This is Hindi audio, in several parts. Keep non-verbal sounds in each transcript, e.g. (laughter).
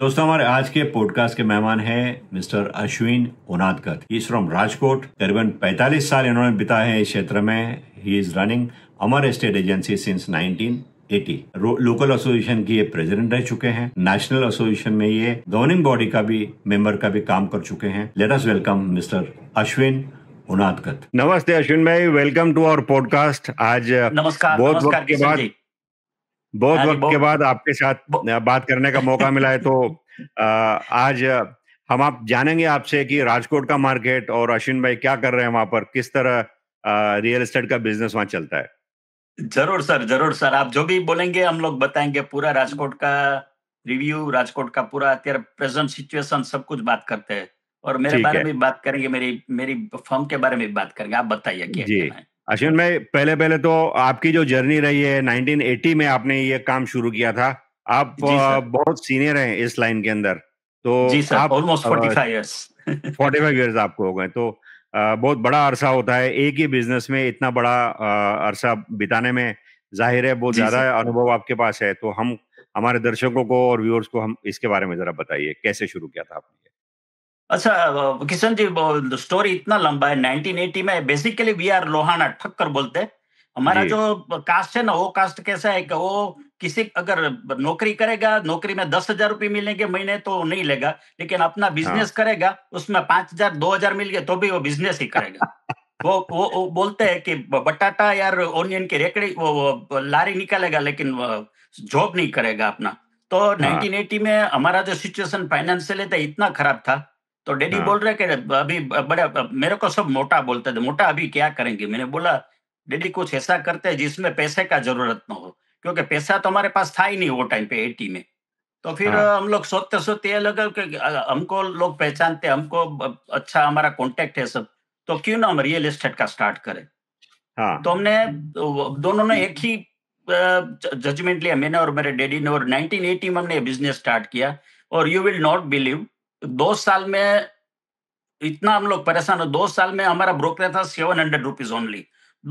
दोस्तों हमारे आज के पॉडकास्ट के मेहमान हैं mister Ashwin Onadkar he from Rajkot करीबन 45 साल इन्होंने बिताए हैं इस क्षेत्र में he is running Amar estate agency since 1980 local association की ये प्रेसिडेंट रह चुके हैं नेशनल एसोसिएशन में ये गवर्निंग बॉडी का भी मेंबर का भी काम कर चुके हैं let us welcome mister Ashwin Unadkat नमस्ते अश्विन भाई वेलकम टू आवर पॉडकास्ट आज नमस्कार बहुत वक्त के बाद बहुत हाँ वक्त के बाद आपके साथ बात करने का मौका मिला है तो आज हम आप जानेंगे आपसे कि राजकोट का मार्केट और अश्विन भाई क्या कर रहे हैं वहां पर किस तरह रियल एस्टेट का बिजनेस वहां चलता है जरूर सर जरूर सर आप जो भी बोलेंगे हम लोग बताएंगे पूरा राजकोट का रिव्यू राजकोट का पूरा अत्यार प्रेजेंट सिचुएशन सब कुछ बात करते हैं और मेरे बारे में बात करेंगे मेरी मेरी फर्म के बारे में बात करेंगे आप बताइए क्या जी अश्विन भाई पहले पहले तो आपकी जो जर्नी रही है 1980 में आपने ये काम शुरू किया था आप बहुत सीनियर हैं इस लाइन के अंदर तो जी सर, आप ऑलमोस्ट 45 इयर्स 45 इयर्स आपको हो गए तो बहुत बड़ा अरसा होता है एक ही बिजनेस में इतना बड़ा अरसा बिताने में जाहिर है बहुत ज्यादा अनुभव आपके पास है तो हम हमारे दर्शकों को और व्यूअर्स को हम इसके बारे में जरा बताइए कैसे शुरू किया था आपने अच्छा किशन जी स्टोरी इतना लंबा है 1980 में basically we are Lohana Thakkar बोलते हमारा जो कास्ट है ना वो कास्ट कैसा है कि वो किसी अगर नौकरी करेगा नौकरी में दस हजार रुपये मिलेंगे महीने तो नहीं लेगा लेकिन अपना बिजनेस हाँ। करेगा उसमें पांच हजार दो हजार मिल गए तो भी वो बिजनेस ही करेगा वो, वो वो बोलते हैं कि बटाटा यार ऑनियन की रेकड़ी वो, वो लारी निकालेगा लेकिन जॉब नहीं करेगा अपना तो हाँ। में हमारा जो सिचुएशन फाइनेंशियली था इतना खराब था तो डैडी हाँ। बोल रहे कि अभी बड़ा मेरे को सब मोटा बोलते थे मोटा अभी क्या करेंगे मैंने बोला डैडी कुछ ऐसा करते हैं जिसमें पैसे का जरूरत ना हो क्योंकि पैसा तो हमारे पास था ही नहीं वो टाइम पे एटी में तो फिर हाँ। हम लोग सोचते सोचते ये लगा कि हमको लोग पहचानते हमको अच्छा हमारा कॉन्टेक्ट है सब तो क्यों ना हम रियल इस्टेट का स्टार्ट करें हाँ। तो हमने दोनों ने एक ही जजमेंट लिया मैंने और मेरे डैडी ने और 1980 में हमने बिजनेस स्टार्ट किया और यू विल नॉट बिलीव दो साल में इतना हम लोग परेशान हो दो साल में हमारा ब्रोकरेज था सेवन हंड्रेड रुपीज ओनली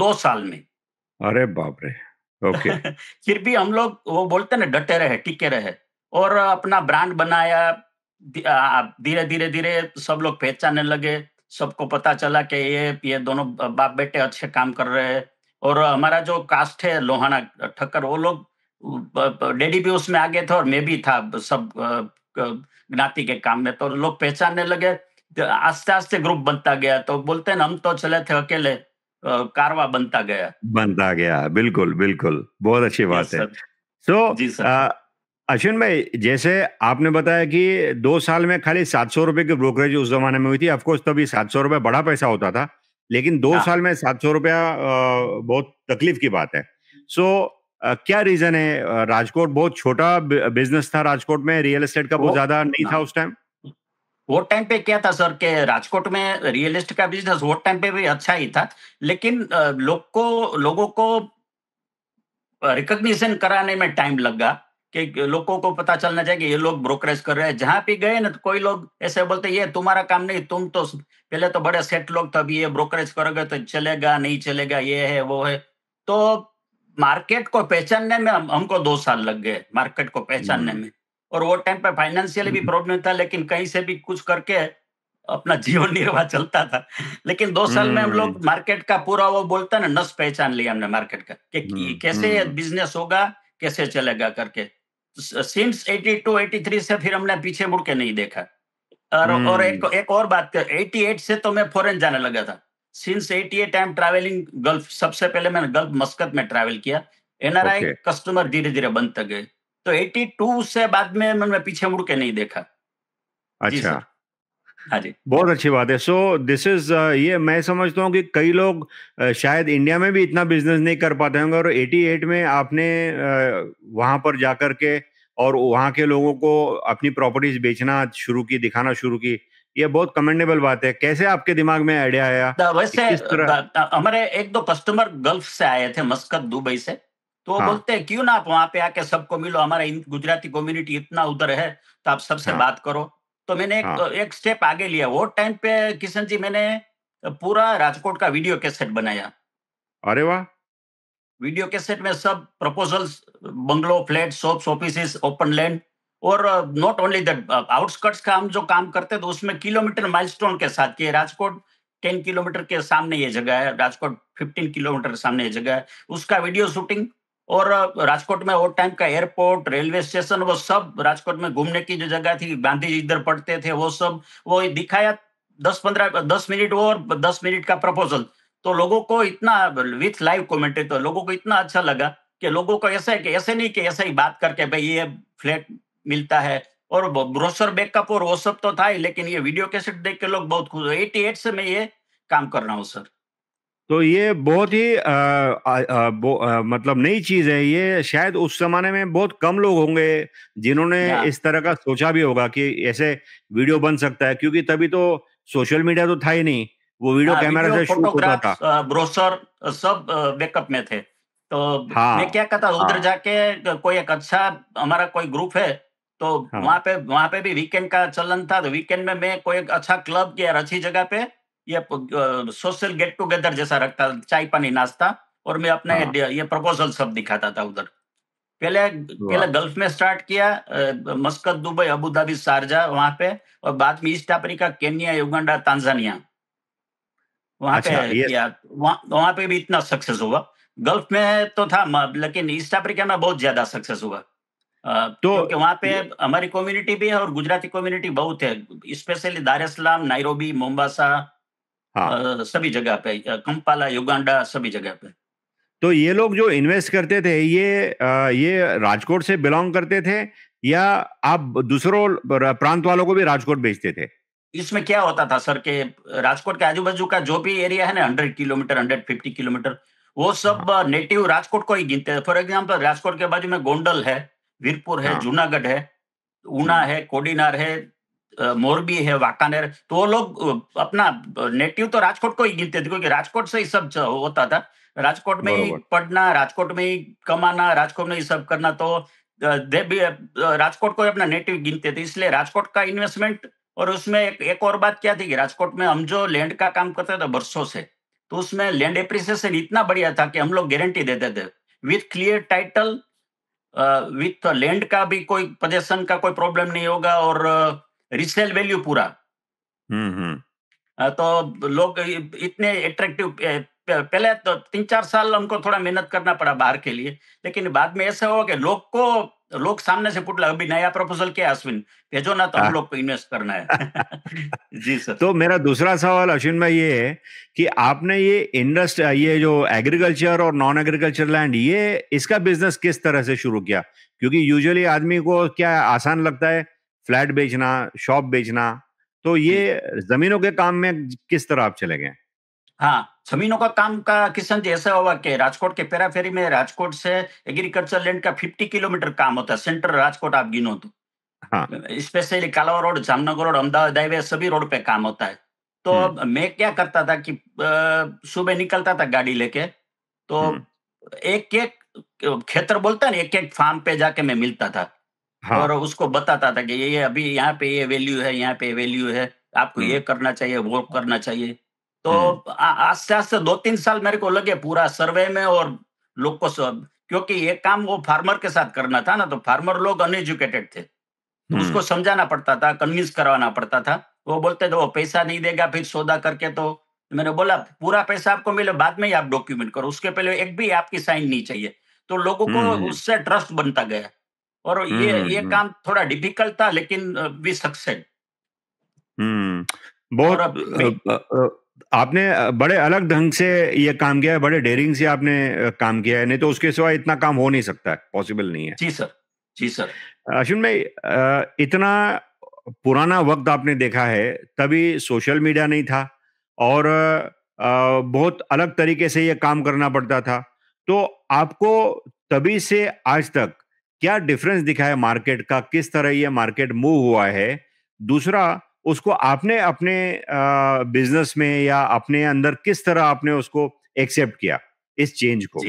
दो साल में अरे बाप रे ओके (laughs) फिर भी हम लोग वो बोलते ना डटे रहे टिके रहे और अपना ब्रांड बनाया धीरे धीरे धीरे सब लोग पहचानने लगे सबको पता चला कि ये ये दोनों बाप बेटे अच्छे काम कर रहे हैं और हमारा जो कास्ट है लोहाना ठक्कर वो लोग डैडी भी उसमें आ गए थे और मैं भी था सब ज्ञाति के काम में तो लोग पहचानने लगे आस्ते आस्ते ग्रुप बनता गया तो बोलते हैं हम तो चले थे अकेले कारवा बनता गया बनता गया बिल्कुल बिल्कुल बहुत अच्छी बात है सो so, अश्विन भाई जैसे आपने बताया कि दो साल में खाली सात सौ रुपए की ब्रोकरेज उस जमाने में हुई थी ऑफकोर्स तभी सात सौ रुपये बड़ा पैसा होता था लेकिन दो हाँ। साल में सात सौ रुपया बहुत तकलीफ की बात है सो क्या रीजन है राजकोट बहुत छोटा बिजनेस था राजकोट में रियल एस्टेट का बहुत ज्यादा नहीं था हाँ। उस टाइम वो टाइम पे क्या था सर के राजकोट में रियल एस्टेट का बिजनेस वो टाइम पे भी अच्छा ही था लेकिन लोग को लोगों को रिकग्निशन कराने में टाइम लगा कि लोगों को पता चलना चाहिए कि ये लोग ब्रोकरेज कर रहे हैं जहां भी गए ना तो कोई लोग ऐसे बोलते ये तुम्हारा काम नहीं तुम तो पहले तो बड़े सेट लोग अभी ये ब्रोकरेज करोगे तो चलेगा नहीं चलेगा ये है वो है तो मार्केट को पहचानने में हम, हमको दो साल लग गए मार्केट को पहचानने हम्म। में और वो टाइम पे फाइनेंशियली भी प्रॉब्लम हम्म। था लेकिन कहीं से भी कुछ करके अपना जीवन (laughs) निर्वाह चलता था लेकिन दो साल में हम हम्म। लोग मार्केट का पूरा वो बोलता ना नस पहचान लिया हमने मार्केट का कि कैसे बिजनेस होगा कैसे चलेगा करके सिंस 82 83 से फिर हमने पीछे मुड़ के नहीं देखा और और एक, एक और बात कर 88 से तो मैं फॉरेन जाने लगा था since 88 I am travelling gulf सबसे पहले मैंने गल्फ मस्कत में ट्रैवल किया एनआरआई okay. कस्टमर धीरे धीरे बनते गए तो 82 से बाद में मैंने पीछे मुड़ के नहीं देखा अच्छा हाँ जी बहुत अच्छी बात है सो दिस इज ये मैं समझता हूँ कि कई लोग uh, शायद इंडिया में भी इतना बिजनेस नहीं कर पाते होंगे और 88 में आपने uh, वहां पर जाकर के और वहां के लोगों को अपनी प्रॉपर्टीज बेचना शुरू की दिखाना शुरू की ये बहुत कमेंडेबल बात है कैसे आपके दिमाग में आइडिया आया वैसे हमारे एक दो कस्टमर गल्फ से आए थे मस्कत दुबई से तो हाँ। बोलते हैं क्यों ना आप वहां पे आके सबको मिलो हमारा गुजराती कम्युनिटी इतना उधर है तो आप सबसे हाँ। बात करो तो मैंने एक, हाँ। एक स्टेप आगे लिया वो टाइम पे किशन जी मैंने पूरा राजकोट का वीडियो कैसेट बनाया अरे वाह वीडियो कैसेट में सब proposals bungalow flat shop office open land और नॉट ओनली दैट आउटस्कर्ट्स का हम जो काम करते थे उसमें किलोमीटर माइलस्टोन के साथ किए राजकोट टेन किलोमीटर के सामने ये जगह है राजकोट फिफ्टीन किलोमीटर के सामने ये जगह है उसका वीडियो शूटिंग और राजकोट में वो टाइम का एयरपोर्ट रेलवे स्टेशन वो सब राजकोट में घूमने की जो जगह थी गांधी जी इधर पढ़ते थे वो सब वो दिखाया दस पंद्रह दस मिनट और दस मिनट का प्रपोजल तो लोगों को इतना विथ लाइव कॉमेंट्री तो लोगों को इतना अच्छा लगा कि लोगों को ऐसा है कि ऐसे नहीं कि ऐसा ही बात करके भाई ये फ्लैट मिलता है और ब्रोसर बैकअप और वो सब तो था ही लेकिन ये वीडियो कैसेट देख के लोग बहुत खुश एटी एट से मैं ये काम कर रहा हूँ सर तो ये बहुत ही आ, आ, आ, बो, आ, मतलब नई चीज है ये शायद उस जमाने में बहुत कम लोग होंगे जिन्होंने इस तरह का सोचा भी होगा कि ऐसे वीडियो बन सकता है क्योंकि तभी तो सोशल मीडिया तो था ही नहीं वो वीडियो कैमरा हाँ, से शूट होता था ब्रोशर सब बैकअप में थे तो हाँ, मैं क्या कहता उधर हाँ, जाके कोई एक अच्छा हमारा कोई ग्रुप है तो हाँ। वहां पे वहां पे भी वीकेंड का चलन था तो वीकेंड में मैं कोई अच्छा क्लब या अच्छी जगह पे ये सोशल गेट टुगेदर जैसा रखता चाय पानी नाश्ता और मैं अपने हाँ। ये प्रपोजल सब दिखाता था उधर पहले पहले गल्फ में स्टार्ट किया Muscat Dubai Abu Dhabi Sharjah वहां पे और बाद में East Africa Kenya Uganda Tanzania वहां अच्छा, पे किया वहां वहां पे भी इतना सक्सेस हुआ गल्फ में तो था लेकिन ईस्ट अफ्रीका में बहुत ज्यादा सक्सेस हुआ तो वहाँ पे हमारी कम्युनिटी भी है और गुजराती कम्युनिटी बहुत है स्पेशली दारेसलाम नायरोबी मोम्बासा हाँ। सभी जगह पे कंपाला युगांडा सभी जगह पे तो ये लोग जो इन्वेस्ट करते थे ये ये राजकोट से बिलोंग करते थे या आप दूसरों प्रांत वालों को भी राजकोट भेजते थे इसमें क्या होता था सर के राजकोट के आजू बाजू का जो भी एरिया है ना hundred kilometre hundred fifty kilometre वो सब नेटिव हाँ। राजकोट को ही गिनते हैं फॉर एग्जाम्पल राजकोट के बाजू में गोंडल है वीरपुर है हाँ। जूनागढ़ है ऊना है कोडीनार है मोरबी है वाकानेर तो वो लोग अपना नेटिव तो राजकोट को ही गिनते थे क्योंकि राजकोट से ही सब होता था राजकोट में ही पढ़ना राजकोट में ही कमाना राजकोट में ही सब करना तो दे भी राजकोट को अपना नेटिव गिनते थे इसलिए राजकोट का इन्वेस्टमेंट और उसमें एक, एक और बात क्या थी कि राजकोट में हम जो लैंड का काम करते थे बरसों से तो उसमें लैंड एप्रिसिएशन इतना बढ़िया था कि हम लोग गारंटी देते थे with clear title with land का भी कोई पजेशन का कोई प्रॉब्लम नहीं होगा और रिसेल वैल्यू पूरा हम्म, हम्म। तो लोग इतने अट्रैक्टिव पहले तो तीन चार साल हमको थोड़ा मेहनत करना पड़ा बाहर के लिए लेकिन बाद में ऐसा हुआ कि लोग को लोग सामने से पूछ अभी नया प्रपोजल क्या अश्विन भेजो ना तो हम लोग को इन्वेस्ट करना है (laughs) जी सर तो मेरा दूसरा सवाल अश्विन भाई ये है कि आपने ये इंडस्ट्री ये जो एग्रीकल्चर और नॉन एग्रीकल्चर लैंड ये इसका बिजनेस किस तरह से शुरू किया क्योंकि यूजुअली आदमी को क्या आसान लगता है फ्लैट बेचना शॉप बेचना तो ये जमीनों के काम में किस तरह आप चले गए हाँ जमीनों का काम का किसान जी ऐसा हुआ कि राजकोट के पेरा फेरी में राजकोट से एग्रीकल्चर लैंड का 50 किलोमीटर काम होता है सेंटर राजकोट आप गिनो तो हाँ. Specially Kalawad road Jamnagar road Ahmedabad highway सभी रोड पे काम होता है तो हम्म। मैं क्या करता था कि सुबह निकलता था गाड़ी लेके तो हम्म। एक एक खेतर बोलता ना एक एक फार्म पे जाके मैं मिलता था हाँ. और उसको बताता था कि ये अभी यहाँ पे ये वैल्यू है यहाँ पे वैल्यू है आपको हम्म। ये करना चाहिए वो करना चाहिए तो हम्म। आस्ते आस्ते दो तीन साल मेरे को लगे पूरा सर्वे में और लोग को सब क्योंकि ये काम वो फार्मर के साथ करना था ना तो फार्मर लोग अनएजुकेटेड थे तो उसको हम्म। समझाना पड़ता था कन्विंस करवाना पड़ता था वो बोलते थे तो वो पैसा नहीं देगा फिर सौदा करके तो।, तो मैंने बोला पूरा पैसा आपको मिले बाद में ही आप डॉक्यूमेंट करो उसके पहले एक भी आपकी साइन नहीं चाहिए तो लोगों को हम्म। उससे ट्रस्ट बनता गया और ये ये काम थोड़ा डिफिकल्ट था लेकिन वी हम्म बहुत आपने बड़े अलग ढंग से ये काम किया है बड़े डेरिंग से आपने काम किया है नहीं तो उसके सिवा इतना काम हो नहीं सकता है पॉसिबल नहीं है जी सर जी सर अश्विन भाई इतना पुराना वक्त आपने देखा है तभी सोशल मीडिया नहीं था और बहुत अलग तरीके से ये काम करना पड़ता था तो आपको तभी से आज तक क्या डिफरेंस दिखा है मार्केट का किस तरह ये मार्केट मूव हुआ है दूसरा उसको आपने अपने बिजनेस में या अपने अंदर किस तरह आपने उसको एक्सेप्ट किया इस चेंज को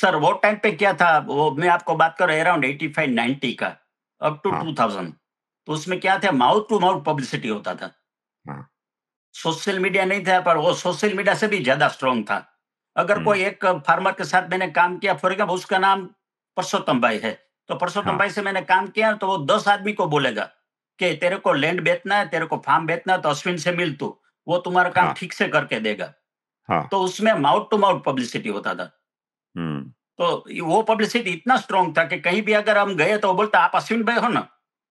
सर वो टाइम पे क्या था वो मैं आपको बात कर रहा अराउंड एटी फाइव नाइनटी का अप टू टू थाउजेंड तो उसमें क्या था माउथ टू माउथ पब्लिसिटी होता था सोशल हाँ। मीडिया नहीं था पर वो सोशल मीडिया से भी ज्यादा स्ट्रॉन्ग था अगर हम्म। कोई एक फार्मर के साथ मैंने काम किया फॉर एग्जाम्पल उसका नाम परसोत्तम भाई है तो परसोत्तम हाँ। भाई से मैंने काम किया तो वो दस आदमी को बोलेगा कि तेरे को लैंड बेचना है तेरे को फार्म बेचना है तो अश्विन से मिल तू वो तुम्हारा काम ठीक हाँ. से करके देगा हाँ. तो उसमें माउथ टू माउथ पब्लिसिटी होता था तो वो पब्लिसिटी इतना स्ट्रॉन्ग था कि कहीं भी अगर हम गए तो बोलते आप अश्विन भाई हो ना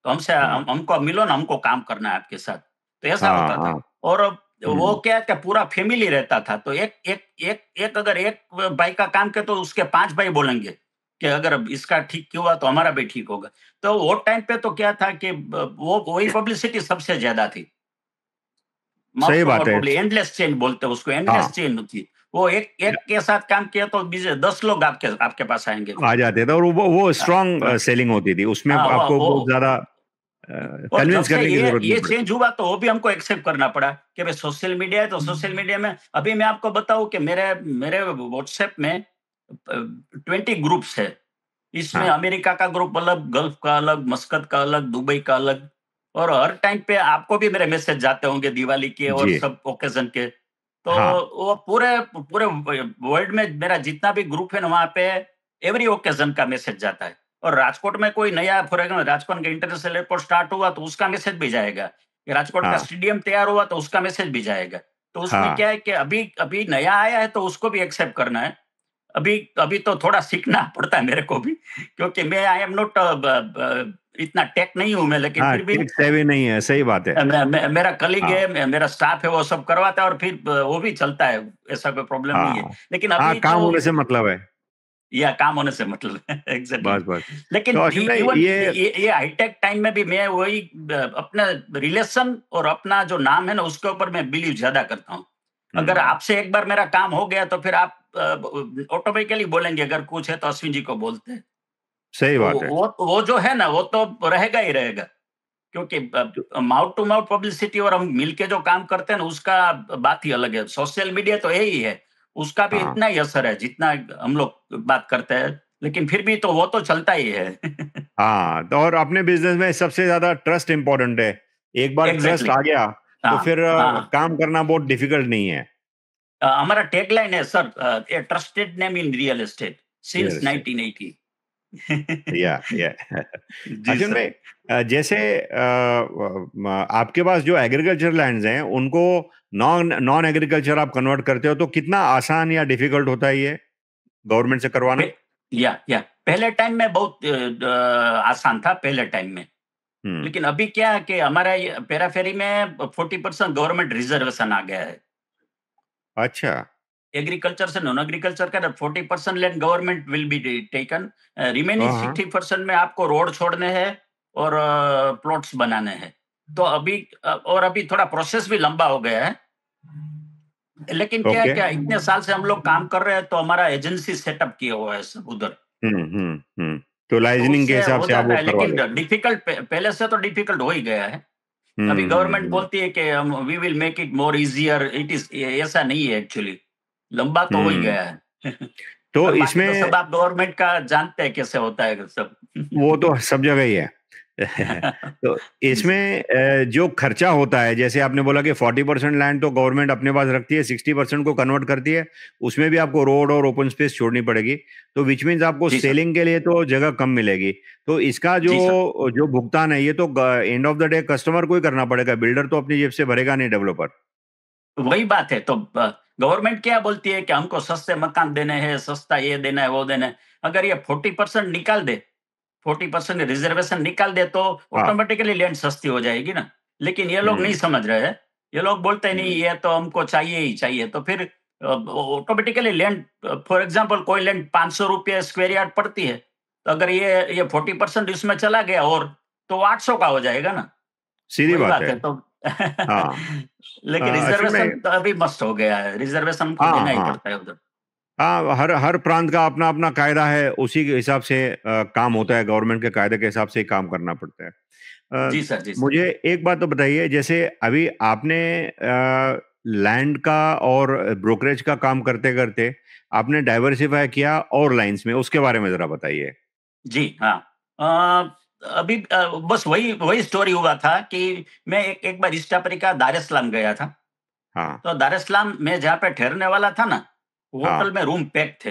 तो हमसे हमको मिलो ना हमको काम करना है आपके साथ तो ऐसा हाँ, होता था और वो क्या क्या पूरा फैमिली रहता था तो एक एक एक एक अगर एक भाई का काम के तो उसके पांच भाई बोलेंगे कि अगर इसका ठीक क्यों हुआ तो हमारा भी ठीक होगा तो वो टाइम पे तो क्या था कि वो वही पब्लिसिटी सबसे ज्यादा थी सही बात है एंडलेस चेन बोलते उसको एंडलेस हाँ। चेन थी वो एक एक के साथ काम किया तो बीजे दस लोग आपके आपके पास आएंगे आ जाते थे और वो वो स्ट्रांग हाँ। सेलिंग होती थी उसमें हाँ, आपको वो, बहुत ज्यादा कन्विंस करने की जरूरत ये चेंज हुआ तो वो भी हमको एक्सेप्ट करना पड़ा कि भाई सोशल मीडिया है तो सोशल हम्म। मीडिया में अभी मैं आपको बताऊं कि मेरे मेरे व्हाट्सएप में ट्वेंटी ग्रुप्स है इसमें हाँ. अमेरिका का ग्रुप अलग गल्फ का अलग मस्कत का अलग दुबई का अलग और हर टाइम पे आपको भी मेरे मैसेज जाते होंगे दिवाली के और सब ओकेजन के तो हाँ. वो पूरे पूरे वर्ल्ड में मेरा जितना भी ग्रुप है ना वहां पे एवरी ओकेजन का मैसेज जाता है और राजकोट में कोई नया फॉर एग्जाम्पल राजकोट का इंटरनेशनल एयरपोर्ट स्टार्ट हुआ तो उसका मैसेज भी जाएगा राजकोट हाँ. का स्टेडियम तैयार हुआ तो उसका मैसेज भी जाएगा तो उसमें हाँ. क्या है कि अभी अभी नया आया है तो उसको भी एक्सेप्ट करना है अभी अभी तो थोड़ा सीखना पड़ता है मेरे को भी क्योंकि मैं आई एम नॉट इतना टेक नहीं हूं मैं लेकिन आ, हाँ, फिर भी भी नहीं है सही बात है मैं, मैं, मेरा कलीग है मैं, मेरा स्टाफ हाँ। है वो सब करवाता है और फिर वो भी चलता है ऐसा कोई प्रॉब्लम नहीं है हाँ। लेकिन अभी आ, काम होने से मतलब है या काम होने से मतलब (laughs) लेकिन तो ये ये, ये हाईटेक टाइम में भी मैं वही अपना रिलेशन और अपना जो नाम है ना उसके ऊपर मैं बिलीव ज्यादा करता हूँ अगर हम्म। आपसे एक बार मेरा काम हो गया तो फिर आप ऑटोमेटिकली बोलेंगे अगर कुछ है तो अश्विन जी को बोलते हैं सही बात है वो वो जो है ना वो तो रहेगा ही रहेगा क्योंकि माउथ टू माउथ पब्लिसिटी और हम मिलके जो काम करते हैं ना उसका बात ही अलग है सोशल मीडिया तो यही है उसका भी हाँ। इतना ही असर है जितना हम लोग बात करते हैं लेकिन फिर भी तो वो तो चलता ही है (laughs) हाँ तो और अपने बिजनेस में सबसे ज्यादा ट्रस्ट इम्पोर्टेंट है एक बार exactly. ट्रस्ट आ गया तो हाँ, फिर हाँ। काम करना बहुत डिफिकल्ट नहीं है हमारा टैगलाइन है sir a trusted name in real estate since 1980 या या अर्जुन भाई जैसे uh, uh, आपके पास जो एग्रीकल्चर लैंड्स हैं उनको नॉन नॉन एग्रीकल्चर आप कन्वर्ट करते हो तो कितना आसान या डिफिकल्ट होता है ये गवर्नमेंट से करवाना या या पहले टाइम में बहुत uh, आसान था पहले टाइम में हम्म। लेकिन अभी क्या है कि हमारा पेराफेरी में फोर्टी परसेंट गवर्नमेंट रिजर्वेशन आ गया है अच्छा एग्रीकल्चर से नॉन एग्रीकल्चर का forty percent land government will be taken remaining sixty percent में आपको रोड छोड़ने हैं और प्लॉट्स uh, बनाने हैं तो अभी और अभी थोड़ा प्रोसेस भी लंबा हो गया है लेकिन okay. क्या क्या इतने साल से हम लोग काम कर रहे हैं तो हमारा एजेंसी सेटअप किया हुआ है सब उधर हम्म, हम्म, हम्म। तो लाइजनिंग तो के हिसाब से आप लेकिन डिफिकल्ट पहले से तो डिफिकल्ट हो ही गया है अभी गवर्नमेंट हम्म, हम्म, हम्म। बोलती है कि हम we will make it more easier it is ऐसा नहीं है एक्चुअली लंबा तो हो ही गया है तो, तो इसमें तो सब आप गवर्नमेंट का जानते हैं कैसे होता है सब वो तो सब जगह ही है (laughs) तो इसमें जो खर्चा होता है जैसे आपने बोला कि फोर्टी परसेंट लैंड तो गवर्नमेंट अपने पास रखती है सिक्सटी परसेंट को कन्वर्ट करती है उसमें भी आपको रोड और ओपन स्पेस छोड़नी पड़ेगी तो विच मीन्स आपको सेलिंग के लिए तो जगह कम मिलेगी तो इसका जो जो भुगतान है ये तो end of the day customer को ही करना पड़ेगा बिल्डर तो अपनी जेब से भरेगा नहीं डेवलपर वही बात है तो गवर्नमेंट क्या बोलती है कि हमको सस्ते मकान देने हैं सस्ता ये देना है वो देना है अगर ये फोर्टी परसेंट निकाल दे फोर्टी परसेंट रिजर्वेशन निकाल दे तो ऑटोमेटिकली हाँ। लैंड सस्ती हो जाएगी ना लेकिन ये लोग हम्म। नहीं समझ रहे हैं ये लोग बोलते नहीं हम्म। ये तो हमको चाहिए ही चाहिए तो फिर ऑटोमेटिकली लैंड फॉर एग्जाम्पल कोई लैंड पांच सौ रुपये स्क्वेयर यार्ड पड़ती है तो अगर ये ये फोर्टी परसेंट इसमें चला गया और तो आठ सौ का हो जाएगा ना सीधी बात, बात है, है तो हाँ, (laughs) लेकिन रिजर्वेशन हाँ, तो अभी मस्त हो गया है रिजर्वेशन को देना ही हाँ। पड़ता है उधर हाँ हर हर प्रांत का अपना अपना कायदा है उसी के हिसाब से आ, काम होता है गवर्नमेंट के कायदे के हिसाब से ही काम करना पड़ता है आ, जी सर जी सर। मुझे एक बात तो बताइए जैसे अभी आपने आ, लैंड का और ब्रोकरेज का काम करते करते आपने डाइवर्सिफाई किया और लाइंस में उसके बारे में जरा बताइए जी हाँ आ, अभी आ, बस वही वही स्टोरी हुआ था कि मैं एक, एक बार ईस्ट अफ्रीका दार गया था हाँ तो दार मैं जहाँ पे ठहरने वाला था ना होटल में रूम पैक थे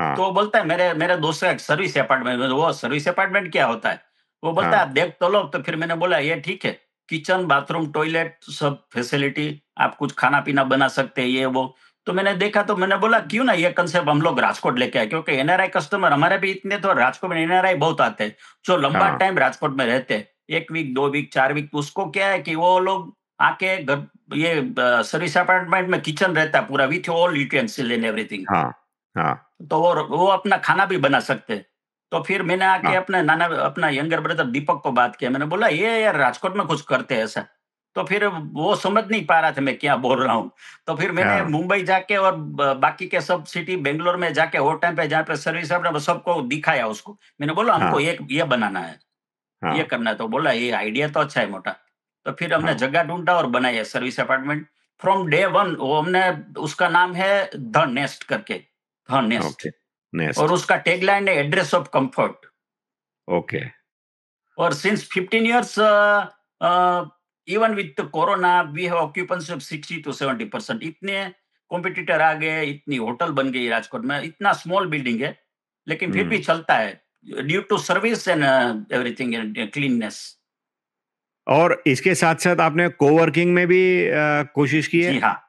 हाँ। तो बोलता है मेरे मेरे दोस्त का सर्विस अपार्टमेंट वो सर्विस अपार्टमेंट क्या होता है वो बोलता है हाँ। आप देख तो लो तो फिर मैंने बोला ये ठीक है किचन बाथरूम टॉयलेट सब फैसिलिटी आप कुछ खाना पीना बना सकते हैं ये वो तो मैंने देखा तो मैंने बोला क्यों ना ये कंसेप्ट हम लोग राजकोट लेके आए क्योंकि एनआरआई कस्टमर हमारे भी इतने तो राजकोट में एनआरआई बहुत आते हैं जो लंबा टाइम हाँ। राजकोट में रहते हैं एक वीक दो वीक चार वीक तो उसको क्या है कि वो लोग आके घर ये सर्विस अपार्टमेंट में किचन रहता है पूरा with all utensil and everything तो वो वो अपना खाना भी बना सकते तो फिर मैंने आके हाँ. अपने नाना अपना यंगर ब्रदर दीपक को बात किया मैंने बोला ये यार राजकोट में कुछ करते हैं ऐसा तो फिर वो समझ नहीं पा रहा था मैं क्या बोल रहा हूँ तो फिर मैंने हाँ. मुंबई जाके और बाकी के सब सिटी बेंगलोर में जाके वो टाइम पे जहाँ पे सर्विस सबको दिखाया उसको मैंने बोला हमको हाँ. ये ये बनाना है हाँ। ये करना है तो बोला ये आइडिया तो अच्छा है मोटा तो फिर हमने हाँ। जगह ढूंढा और बनाया service apartment from day one वो हमने उसका नाम है द नेस्ट करके द नेस्ट और उसका टेगलाइन है एड्रेस ऑफ कंफर्ट ओके और since 15 years even with corona we have occupancy of 60 to 70 percent इतने कॉम्पिटिटर आ गए इतनी होटल बन गई राजकोट में इतना स्मॉल बिल्डिंग है लेकिन फिर भी हम्म। चलता है due to service and everything and cleanness और इसके साथ साथ आपने कोवर्किंग में भी कोशिश की है जी हाँ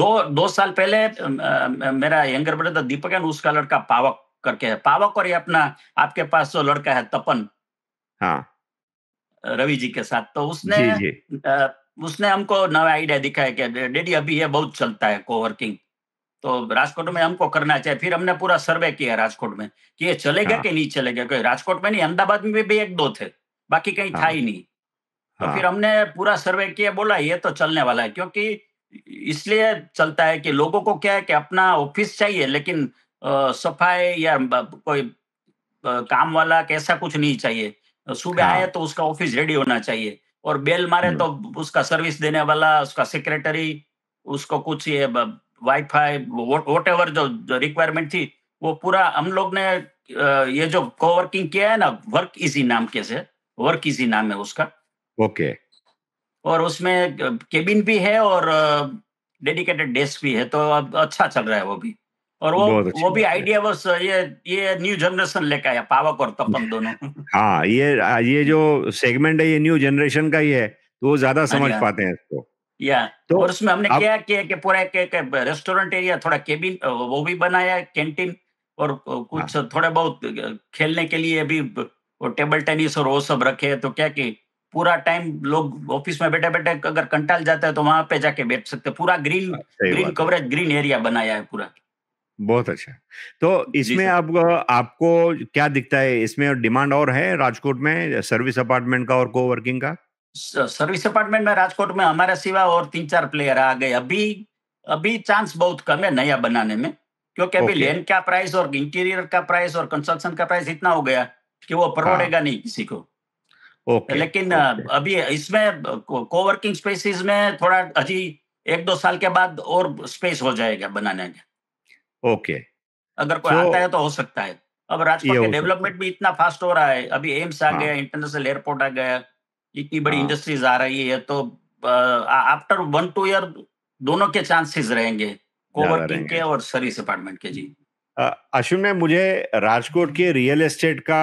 दो दो साल पहले मेरा यंगर ब्रदर दीपक है उसका लड़का पावक करके है पावक और ये अपना आपके पास जो लड़का है तपन हाँ रवि जी के साथ तो उसने जी जी। आ, उसने हमको नया आइडिया दिखाया कि डेडी अभी ये बहुत चलता है कोवर्किंग तो राजकोट में हमको करना चाहिए फिर हमने पूरा सर्वे किया राजकोट में कि ये चलेगा हाँ। कि नहीं चलेगा क्योंकि राजकोट में नहीं अहमदाबाद में भी एक दो थे बाकी कहीं हाँ। था ही नहीं तो हाँ। फिर हमने पूरा सर्वे किया बोला ये तो चलने वाला है क्योंकि इसलिए चलता है कि लोगों को क्या है कि अपना ऑफिस चाहिए लेकिन सफाई या कोई काम वाला कैसा कुछ नहीं चाहिए सुबह आए हाँ। तो उसका ऑफिस रेडी होना चाहिए और बेल मारे हम्म। तो उसका सर्विस देने वाला उसका सेक्रेटरी उसको कुछ ये वाईफाई वॉट एवर जो, जो रिक्वायरमेंट थी वो पूरा हम लोग ने ये जो कोवर्किंग किया है ना वर्क इजी नाम के से वर्क इजी नाम है उसका ओके और उसमें केबिन भी है और डेडिकेटेड डेस्क भी है तो अब अच्छा चल रहा है वो भी और वो वो भी आइडिया बस ये ये न्यू जनरेशन लेके आया पावक और तपन दोनों (laughs) हाँ ये ये जो सेगमेंट है ये न्यू जनरेशन का ही है तो वो ज्यादा हाँ समझ हाँ। पाते हैं इसको या तो और उसमें हमने क्या किया कि पूरा एक के रेस्टोरेंट एरिया थोड़ा केबिन वो भी बनाया कैंटीन और कुछ हाँ. थोड़ा बहुत खेलने के लिए भी टेबल टेनिस और वो सब रखे तो क्या कि पूरा टाइम लोग ऑफिस में बैठे बैठे अगर कंटाल जाता है तो वहां पे जाके बैठ सकते हैं पूरा green green coverage green area बनाया है पूरा बहुत अच्छा तो इसमें आप आपको क्या दिखता है इसमें डिमांड और है राजकोट में सर्विस अपार्टमेंट का और को वर्किंग का सर्विस अपार्टमेंट में राजकोट में हमारे सिवा और तीन चार प्लेयर आ गए अभी अभी चांस बहुत कम है नया बनाने में क्योंकि अभी लैंड का प्राइस और इंटीरियर का प्राइस और कंस्ट्रक्शन का प्राइस इतना हो गया कि वो हाँ। परवड़ेगा नहीं किसी को ओके लेकिन ओके। अभी इसमें कोवर्किंग स्पेसेस में थोड़ा अजी एक दो साल के बाद और स्पेस हो जाएगा बनाने का ओके अगर कोई आता है तो हो सकता है अब राजकोट के डेवलपमेंट भी इतना फास्ट हो रहा है अभी एम्स आ गया इंटरनेशनल हाँ। एयरपोर्ट आ गया इतनी बड़ी इंडस्ट्रीज हाँ। आ रही है तो आफ्टर वन टू ईयर दोनों के चांसेस रहेंगे कोवर्किंग के और सर्विस डिपार्टमेंट के जी अश्विन में मुझे राजकोट के रियल एस्टेट का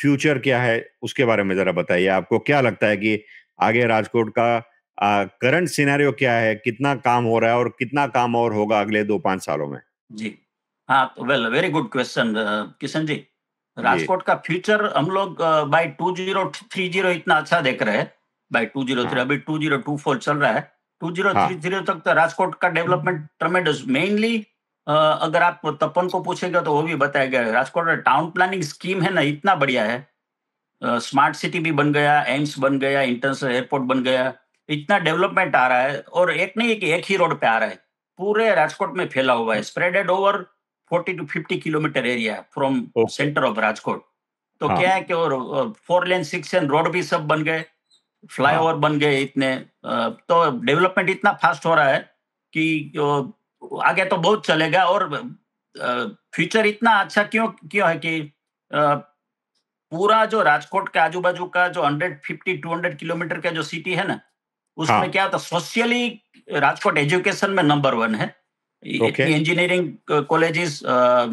फ्यूचर क्या है उसके बारे में जरा बताइए आपको क्या लगता है कि आगे राजकोट का करंट सिनेरियो क्या है कितना काम हो रहा है और कितना काम और होगा अगले दो पांच सालों में जी हाँ तो well very good question Kishan ji Rajkot का फ्यूचर हम लोग by two zero three zero इतना अच्छा देख रहे हैं बाय टू जीरो थ्री हाँ। अभी टू जीरो टू फोर चल रहा है टू जीरो थ्री हाँ। जीरो तक तो राजकोट का डेवलपमेंट ट्रमेडस मेनली अगर आप तपन को पूछेगा तो वो भी बताएगा राजकोट टाउन प्लानिंग स्कीम है ना इतना बढ़िया है स्मार्ट सिटी भी बन गया एम्स बन गया इंटरनेशनल एयरपोर्ट बन गया इतना डेवलपमेंट आ रहा है और एक नहीं कि एक ही रोड पे आ रहा है पूरे राजकोट में फैला हुआ है spreaded over forty two fifty kilometre area from centre of Rajkot तो हाँ. क्या है कि और four lane six lane road भी सब बन गए फ्लाईओवर हाँ. बन गए इतने तो डेवलपमेंट इतना फास्ट हो रहा है कि आगे तो बहुत चलेगा और फ्यूचर इतना अच्छा क्यों क्यों है कि पूरा जो राजकोट के आजू बाजू का जो 150 200 किलोमीटर का जो सिटी है ना उसमें हाँ. क्या था सोशली राजकोट एजुकेशन में नंबर वन है इतनी इंजीनियरिंग कॉलेजेस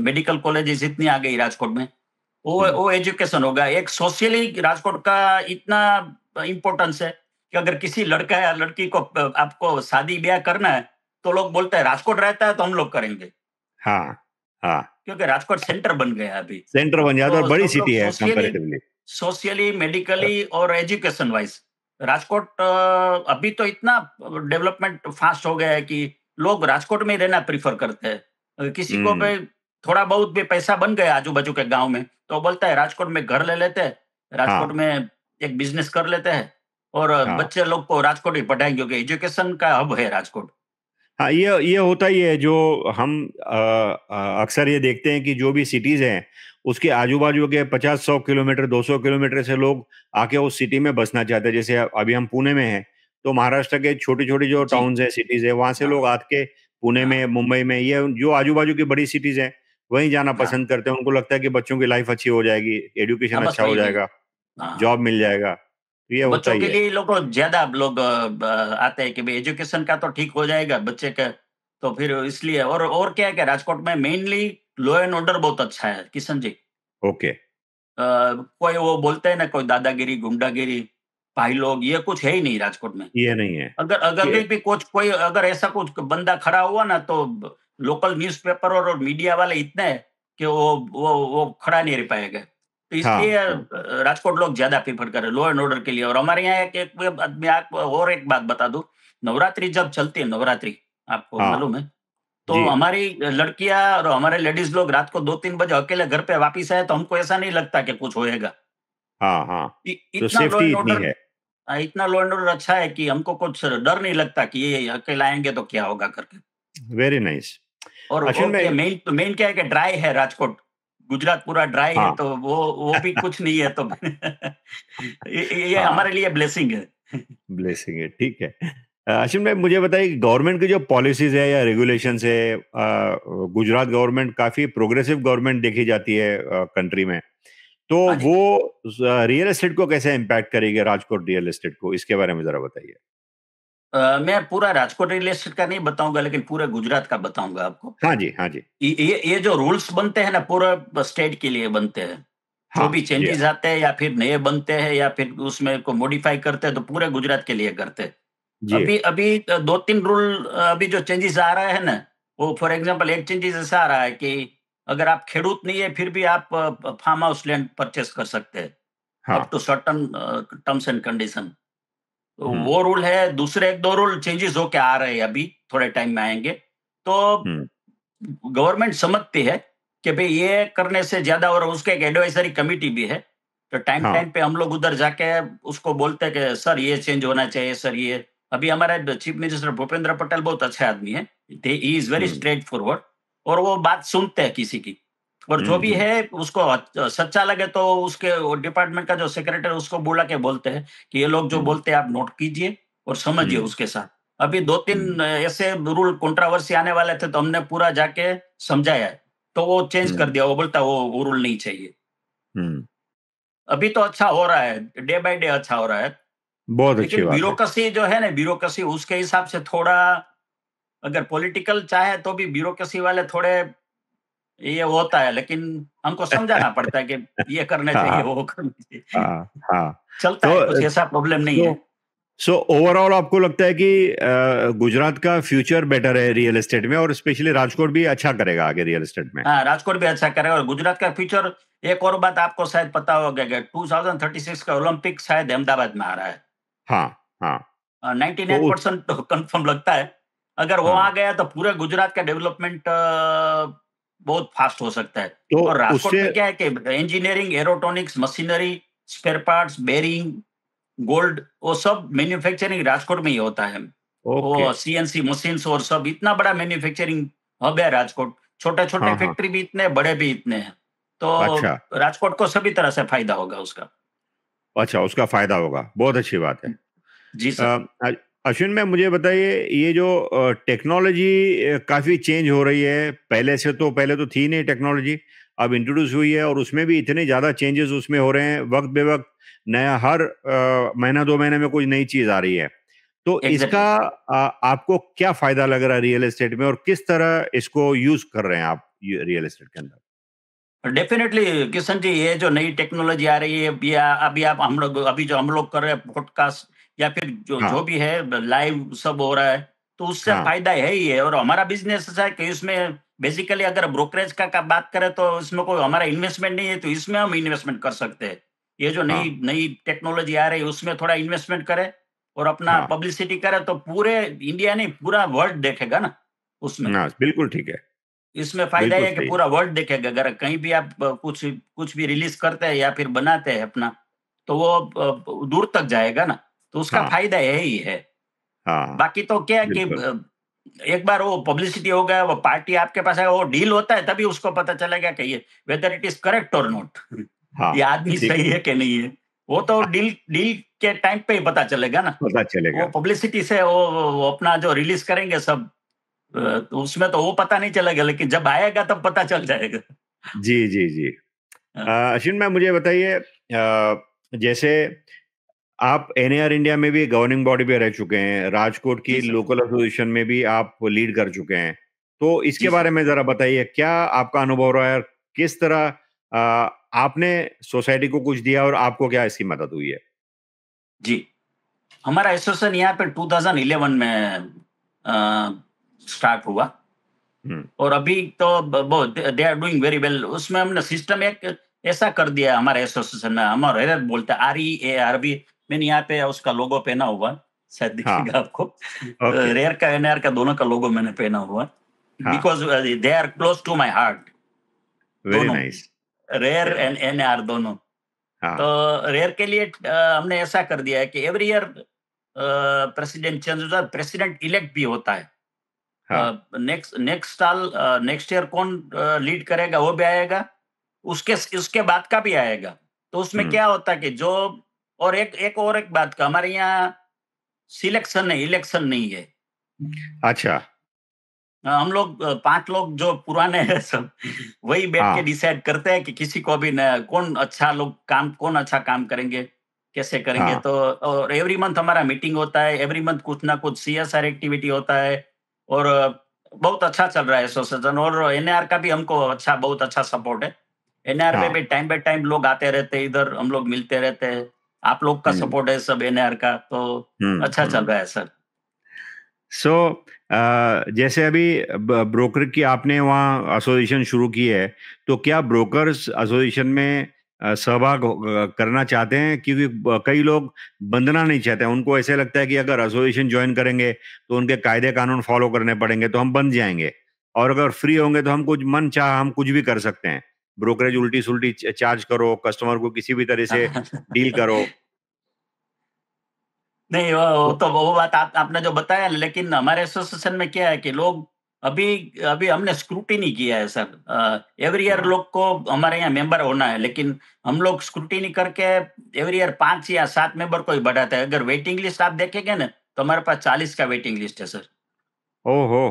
मेडिकल कॉलेजेस इतनी आ गई राजकोट में वो वो एजुकेशन होगा एक सोशली राजकोट का इतना इम्पोर्टेंस है कि अगर किसी लड़का या लड़की को आपको शादी ब्याह करना है तो लोग बोलते हैं राजकोट रहता है तो हम लोग करेंगे हाँ हाँ क्योंकि राजकोट सेंटर बन गया अभी सेंटर बन गया तो, तो बड़ी सिटी तो है तो सोशली मेडिकली हाँ। और एजुकेशन वाइज राजकोट अभी तो इतना डेवलपमेंट फास्ट हो गया है कि लोग राजकोट में रहना प्रीफर करते हैं किसी को भी हम्म। थोड़ा बहुत भी पैसा बन गया आजू बाजू के गांव में तो बोलता है राजकोट में घर ले लेते हैं राजकोट हाँ। में एक बिजनेस कर लेते हैं और हाँ। बच्चे लोग को राजकोट ही पढ़ाएंगे क्योंकि एजुकेशन का हब है राजकोट हाँ ये ये होता ही है जो हम अक्सर ये देखते हैं कि जो भी सिटीज हैं उसके आजू बाजू के पचास सौ किलोमीटर दो सौ किलोमीटर से लोग आके उस सिटी में बसना चाहते हैं जैसे अभी हम पुणे में हैं तो महाराष्ट्र के छोटी छोटी जो टाउन है सिटीज है वहां से हाँ। लोग आके पुणे में हाँ। मुंबई में ये जो आजू बाजू की बड़ी सिटीज हैं वहीं जाना हाँ। पसंद करते हैं उनको लगता है कि बच्चों की लाइफ अच्छी हो जाएगी एडुकेशन अच्छा हो जाएगा जॉब मिल जाएगा ये होता बच्चों के लिए लोग तो ज्यादा लोग आते हैं कि भाई एजुकेशन का तो ठीक हो जाएगा बच्चे का तो फिर इसलिए और और क्या है राजकोट में मेनली लॉ एंड ऑर्डर बहुत अच्छा है किशन जी ओके आ, कोई वो बोलते हैं ना कोई दादागिरी गुंडागिरी भाई लोग ये कुछ है ही नहीं राजकोट में ये नहीं है अगर अगर भी, भी कुछ कोई अगर ऐसा कुछ बंदा खड़ा हुआ ना तो लोकल न्यूज़पेपर और, और मीडिया वाले इतने कि वो वो वो खड़ा नहीं रह पाएगा हाँ। इसलिए हाँ। राजकोट लोग ज्यादा प्रीफर करे लॉ एंड ऑर्डर के लिए और हमारे यहाँ एक आदमी आपको और एक बात बता दू नवरात्रि जब चलती है नवरात्रि आपको हाँ। मालूम है तो हमारी लड़कियां और हमारे लेडीज लोग रात को दो तीन बजे अकेले घर पे वापिस आए तो हमको ऐसा नहीं लगता कि कुछ होएगा हाँ हाँ इ, तो इतना लो एंड एंड ऑर्डर अच्छा है कि हमको कुछ डर नहीं लगता कि ये अकेला आएंगे तो क्या होगा करके वेरी नाइस nice. और मेन मेन तो क्या है कि ड्राई है राजकोट गुजरात पूरा ड्राई हाँ. है तो वो वो भी (laughs) कुछ नहीं है तो (laughs) ये, ये हाँ. हमारे लिए ब्लेसिंग है ब्लेसिंग है ठीक है आशिम भाई मुझे बताइए गवर्नमेंट की जो पॉलिसीज है या रेगुलेशन है गुजरात गवर्नमेंट काफी प्रोग्रेसिव गवर्नमेंट देखी जाती है कंट्री में तो हाँ वो रियल एस्टेट को कैसे इम्पैक्ट करेगी राजकोट रियल एस्टेट को इसके बारे में जरा बताइए मैं पूरा राजकोट रियल एस्टेट का नहीं बताऊंगा लेकिन पूरे गुजरात का बताऊंगा आपको हाँ जी हाँ जी ये ये जो रूल्स बनते हैं ना पूरा स्टेट के लिए बनते हैं हाँ, जो भी चेंजेस हाँ। आते हैं या फिर नए बनते हैं या फिर उसमें को मॉडिफाई करते हैं तो पूरे गुजरात के लिए करते हैं अभी अभी तो दो तीन रूल अभी जो चेंजेस आ रहा है ना वो फॉर एग्जाम्पल एक चेंजेस ऐसा आ रहा है कि अगर आप खेडूत नहीं है फिर भी आप फार्म हाउस लैंड परचेस कर सकते हैं up to certain terms and condition तो हम्म। वो रूल है दूसरे एक दो रूल चेंजेस होके आ रहे हैं अभी थोड़े टाइम में आएंगे तो गवर्नमेंट हम्म। समझती है कि भाई ये करने से ज्यादा और उसके एक एडवाइजरी कमिटी भी है तो टाइम हाँ। टाइम पे हम लोग उधर जाके उसको बोलते हैं कि सर ये चेंज होना चाहिए सर ये अभी हमारे चीफ मिनिस्टर भूपेंद्र पटेल बहुत अच्छे आदमी है इज वेरी स्ट्रेट फॉरवर्ड और वो बात सुनते हैं किसी की और जो भी हम्म। है उसको सच्चा लगे तो उसके डिपार्टमेंट का जो सेक्रेटरी उसको बुला के बोलते हैं कि ये लोग जो हम्म। बोलते हैं आप नोट कीजिए और समझिए हम्म। उसके साथ अभी दो तीन ऐसे रूल कॉन्ट्रावर्सी आने वाले थे तो हमने पूरा जाके समझाया तो वो चेंज कर दिया वो बोलता वो, वो रूल नहीं चाहिए अभी तो अच्छा हो रहा है डे बाय डे अच्छा हो रहा है बहुत अच्छी बात ब्यूरोक्रेसी जो है ना ब्यूरोक्रेसी उसके हिसाब से थोड़ा अगर पॉलिटिकल चाहे तो भी ब्यूरोक्रेसी वाले थोड़े ये होता है लेकिन हमको (laughs) समझाना पड़ता है कि ये करने चाहिए हाँ, वो करने चाहिए हाँ, हाँ. चलता तो, है कुछ ऐसा प्रॉब्लम नहीं तो, है सो so, ओवरऑल आपको लगता है कि गुजरात का फ्यूचर बेटर है रियल एस्टेट में और स्पेशली राजकोट भी अच्छा करेगा आगे रियल एस्टेट में हाँ राजकोट भी अच्छा करेगा और गुजरात का फ्यूचर एक और बात आपको शायद पता होगा कि 2036 का ओलंपिक शायद अहमदाबाद में आ रहा है हाँ हाँ नाइन्टी नाइन परसेंट लगता है अगर वो हाँ, आ गया तो पूरे गुजरात का डेवलपमेंट बहुत फास्ट हो सकता है तो और राजकोट में क्या है कि इंजीनियरिंग एरोटोनिक्स machinery spare parts bearing gold वो सब मैन्युफैक्चरिंग राजकोट में ही होता है वो सीएनसी मशीन और सब इतना बड़ा मैन्युफैक्चरिंग हब है राजकोट छोटे छोटे हाँ, फैक्ट्री हाँ। भी इतने बड़े भी इतने हैं तो अच्छा। राजकोट को सभी तरह से फायदा होगा उसका अच्छा उसका फायदा होगा बहुत अच्छी बात है जी सर अश्विन मैं मुझे बताइए ये जो टेक्नोलॉजी काफ़ी चेंज हो रही है पहले से तो पहले तो थी नहीं टेक्नोलॉजी अब इंट्रोड्यूस हुई है और उसमें भी इतने ज़्यादा चेंजेस उसमें हो रहे हैं वक्त बे वक्त नया हर महीना दो महीने में कोई नई चीज़ आ रही है तो exactly. इसका आ, आपको क्या फ़ायदा लग रहा है रियल एस्टेट में और किस तरह इसको यूज़ कर रहे हैं आप रियल एस्टेट के अंदर डेफिनेटली किशन जी ये जो नई टेक्नोलॉजी आ रही है अभी आप हम लोग अभी जो हम लोग कर रहे हैं पॉडकास्ट या फिर जो हाँ. जो भी है लाइव सब हो रहा है तो उससे हाँ. फायदा है ही है और हमारा बिजनेस ऐसा है कि उसमें बेसिकली अगर ब्रोकरेज का, का बात करें तो इसमें कोई हमारा इन्वेस्टमेंट नहीं है तो इसमें हम इन्वेस्टमेंट कर सकते हैं ये जो नई हाँ. नई टेक्नोलॉजी आ रही है उसमें थोड़ा इन्वेस्टमेंट करे और अपना हाँ. पब्लिसिटी करे तो पूरे इंडिया नहीं पूरा वर्ल्ड देखेगा ना उसमें हाँ, बिल्कुल ठीक है इसमें फायदा है कि पूरा वर्ल्ड देखेगा अगर कहीं भी आप कुछ कुछ भी रिलीज करते हैं या फिर बनाते हैं अपना तो वो दूर तक जाएगा ना तो उसका हाँ, फायदा है ही है हाँ, बाकी तो क्या कि एक बार वो पब्लिसिटी हो गया वो पार्टी आपके पास है वो डील होता है तभी उसको पता चलेगा कि ये वेदर इट इज करेक्ट और नॉट ये आदमी सही है कि नहीं है वो तो डील हाँ। डील के टाइम पे ही पता चलेगा ना पता चलेगा वो पब्लिसिटी से वो, वो अपना जो रिलीज करेंगे सब तो उसमें तो वो पता नहीं चलेगा लेकिन जब आएगा तब पता चल जाएगा जी जी जी हाँ। अश्विन मैं मुझे बताइए जैसे आप एन इंडिया में भी गवर्निंग बॉडी पे रह चुके हैं राजकोट की लोकल एसोसिएशन में भी आप लीड कर चुके हैं तो इसके बारे में जरा बताइए क्या आपका अनुभव रहा है किस तरह आ, आपने सोसाइटी को कुछ दिया और आपको क्या इसकी मदद हुई है जी हमारा एसोसिएशन यहाँ पे 2011 में स्टार्ट हुआ हम्म। और अभी तो बहुत they are doing very well उसमें हमने सिस्टम एक ऐसा कर दिया हमारे एसोसिएशन में हमारे बोलते R E A R B मैंने यहाँ पे उसका लोगो पहना हुआ शायद हाँ। दिखेगा हाँ. आपको रेयर तो का एनआर का दोनों का लोगो मैंने पहना हुआ because they are close to my heart rare and N R दोनों हाँ। तो रेयर के लिए uh, हमने ऐसा कर दिया है कि एवरी ईयर प्रेसिडेंट चेंज होता है प्रेसिडेंट इलेक्ट भी होता है नेक्स्ट हाँ। नेक्स्ट uh, साल नेक्स्ट uh, ईयर कौन लीड करेगा वो भी आएगा उसके उसके बाद का भी आएगा तो उसमें हम्म। क्या होता है कि जो और एक एक और एक बात का हमारे यहाँ सिलेक्शन है इलेक्शन नहीं है अच्छा हम लोग पांच लोग जो पुराने हैं सब वही बैठ के डिसाइड हाँ। करते हैं कि किसी को भी न, कौन अच्छा लोग काम कौन अच्छा काम करेंगे कैसे करेंगे हाँ। तो और एवरी मंथ हमारा मीटिंग होता है एवरी मंथ कुछ ना कुछ सी एस आर एक्टिविटी होता है और बहुत अच्छा चल रहा है एसोसिएशन और एनआर का भी हमको अच्छा बहुत अच्छा सपोर्ट है एनआर हाँ। में भी टाइम बाय टाइम लोग आते रहते हैं इधर हम लोग मिलते रहते हैं आप लोग का सपोर्ट हम्म। है सब एनआर का तो हम्म, अच्छा चल हम्म। रहा है सर सो so, uh, जैसे अभी ब्रोकर की आपने वहाँ एसोसिएशन शुरू की है तो क्या ब्रोकर्स एसोसिएशन में सहभाग करना चाहते हैं क्योंकि कई लोग बंधना नहीं चाहते हैं उनको ऐसे लगता है कि अगर एसोसिएशन ज्वाइन करेंगे तो उनके कायदे कानून फॉलो करने पड़ेंगे तो हम बन जाएंगे और अगर फ्री होंगे तो हम कुछ मन चाह हम कुछ भी कर सकते हैं ब्रोकरेज उल्टी सुल्टी चार्ज करो कस्टमर को किसी भी तरह से डील (laughs) करो नहीं वो तो वो बात आप, आपने जो बताया लेकिन हमारे एसोसिएशन में क्या है कि लोग अभी अभी हमने स्क्रूटिनी किया है सर एवरी ईयर हाँ। लोग को हमारे यहाँ मेंबर होना है लेकिन हम लोग स्क्रूटिनी करके एवरी ईयर पांच या सात मेंबर को ही बढ़ाते हैं अगर वेटिंग लिस्ट आप देखेंगे ना तो हमारे पास चालीस का वेटिंग लिस्ट है सर ओहो